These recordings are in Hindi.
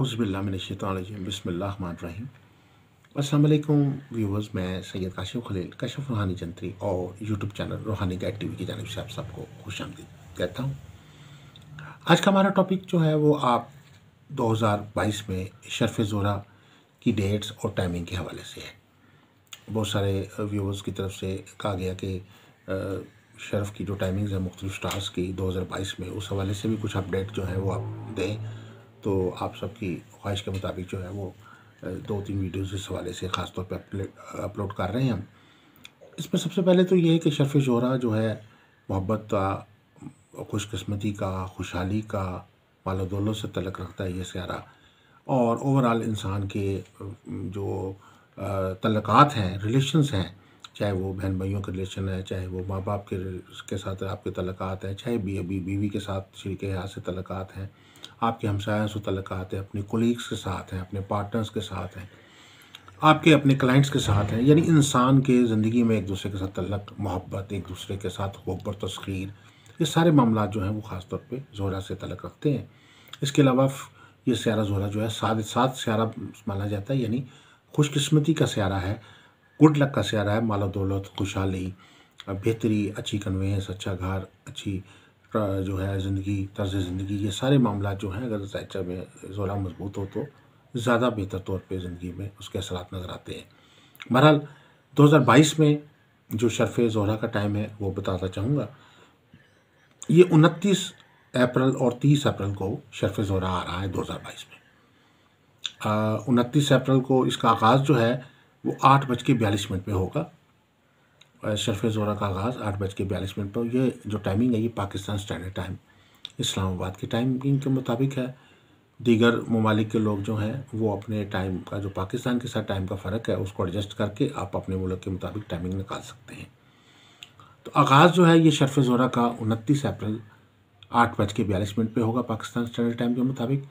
अज़बिल्लाशतम बसमीम असलम व्यूवर्स मैं सैयद काशिफ खलील कशफ रूहानी जंतरी और YouTube channel Roohani T V की जानब से आप सबको खुश आमदी कहता हूँ आज का हमारा टॉपिक जो है वो आप 2022 में शरफ जोरा की डेट्स और टाइमिंग के हवाले से है बहुत सारे व्यूवर्स की तरफ से कहा गया कि शरफ की जो टाइमिंग्स है मुख्तु स्टार्स की 2022 में उस हवाले से भी कुछ अपडेट जो है वो आप दें तो आप सबकी ख्वाहिश के मुताबिक जो है वो दो तीन वीडियोज़ इस हवाले से ख़ास तौर पर अपलोड कर रहे हैं हम इसमें सबसे पहले तो ये है कि शरफ़ शहरा जो है मोहब्बत का खुशकस्मती का खुशहाली का मालो दौलत से तलक रखता है ये सारा और ओवरऑल इंसान के जो तलक़ात हैं रिलेशंस हैं चाहे वो बहन भाइयों के रिलेशन है चाहे वो माँ बाप के के साथ आपके तलक़ात हैं चाहे बी अभी बीवी के साथ के हयात से तलक़ात हैं आपके हमसायों से तलक़ात हैं अपने कोलीग्स के साथ हैं अपने पार्टनर्स के साथ हैं आपके अपने क्लाइंट्स के साथ हैं यानी इंसान के ज़िंदगी में एक दूसरे के साथ तलक मोहब्बत एक दूसरे के साथ वब्बर तस्खीर ये सारे मामला जो हैं वो ख़ास तौर पर जोरा से तलक रखते हैं इसके अलावा ये स्यारा जोरा जो है सात सात स्यारा माना जाता है यानी खुशकस्मती का स्यारा है गुड लक का सारा है मालो दौलत खुशहाली बेहतरी अच्छी कन्वेंस अच्छा घर अच्छी जो है ज़िंदगी तर्ज ज़िंदगी ये सारे मामला जो हैं अगर जायचा में जोला मजबूत हो तो ज़्यादा बेहतर तौर पर ज़िंदगी में उसके असर नज़र आते हैं बहरहाल 2022 में जो शरफ़ जोहरा का टाइम है वो बताना चाहूँगा ये उनतीस अप्रैल और तीस अप्रैल को शरफ़ जोहरा आ रहा है 2022 में उनतीस अप्रैल को इसका आगाज़ जो है वो आठ बज के बयालीस मिनट पर होगा शरफ़ ज़ोरा का आगाज़ आठ बज के बयालीस मिनट पर ये जो टाइमिंग है ये पाकिस्तान स्टैंडर्ड टाइम इस्लामाबाद की टाइमिंग के मुताबिक है दीगर ममालिक के लोग जो हैं वो अपने टाइम का जो पाकिस्तान के साथ टाइम का फ़र्क है उसको एडजस्ट करके आप अपने मुल्क के मुताबिक टाइमिंग निकाल सकते हैं तो आगाज़ जो है ये शरफ़ ज़ोरा का उनतीस अप्रैल आठ बज के बयालीस मिनट पर होगा पाकिस्तान स्टैंडर्ड टाइम के मुताबिक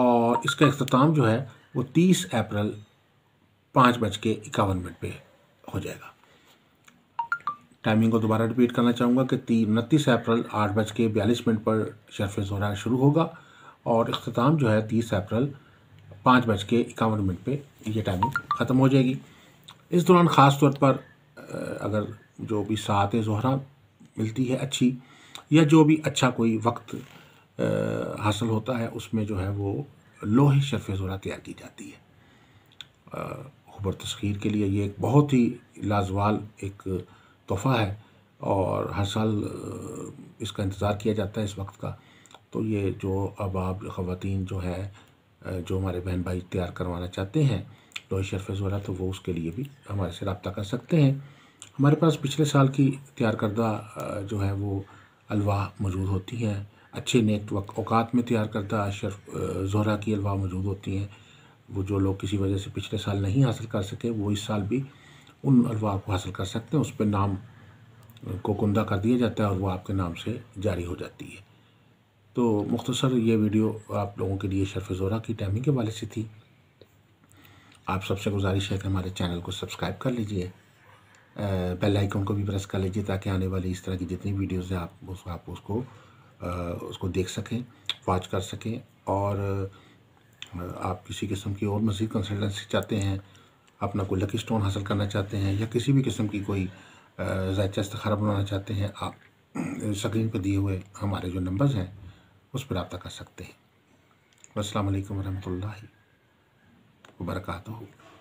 और इसका अख्ताम जो है वो तीस अप्रैल पाँच बज के इक्यावन मिनट पर हो जाएगा टाइमिंग को दोबारा रिपीट करना चाहूँगा कि तीन उनतीस अप्रैल आठ बज के बयालीस मिनट पर शरफ ज़रा शुरू होगा और अख्ताम जो है तीस अप्रैल पाँच बज के इक्यावन मिनट पर यह टाइमिंग ख़त्म हो जाएगी इस दौरान ख़ास तौर पर अगर जो भी सात जहरा मिलती है अच्छी या जो भी अच्छा कोई वक्त हासिल होता है उसमें जो है वो लोहे शरफ जोरा तैयार की जाती है ऊपर तस्खीर के लिए ये एक बहुत ही लाजवाल एक तोहफ़ा है और हर साल इसका इंतज़ार किया जाता है इस वक्त का तो ये जो अब आप ख़वान जो है जो हमारे बहन भाई तैयार करवाना चाहते हैं लोहे शरफेज़ वाला तो वो उसके लिए भी हमारे से रबता कर सकते हैं हमारे पास पिछले साल की तैयार करदा जो है वो अलवा मौजूद होती हैं अच्छे नेक वक्त अवकात में तैयार करदा शरफ जहरा की अलवा मौजूद होती हैं वो जो लोग किसी वजह से पिछले साल नहीं हासिल कर सके वो इस साल भी उन अलवा को हासिल कर सकते हैं उस पर नाम को कुंदा कर दिया जाता है और वो आपके नाम से जारी हो जाती है तो मुख्तसर ये वीडियो आप लोगों के लिए शरफ ज़ोरा की टाइमिंग के वाले से थी आप सबसे गुजारिश है कि हमारे चैनल को सब्सक्राइब कर लीजिए बेल आइकन को भी प्रेस कर लीजिए ताकि आने वाली इस तरह की जितनी वीडियोज़ हैं आप उसको आप उसको आ, उसको देख सकें वॉच कर सकें और आप किसी किस्म की और मज़ीद कंसल्टेंसी चाहते हैं अपना कोई लकी स्टोन हासिल करना चाहते हैं या किसी भी किस्म की कोई जायचा खराब बनाना चाहते हैं आप स्क्रीन पर दिए हुए हमारे जो नंबर्स हैं उस पर रबा कर सकते हैं असल वरहमल वर्का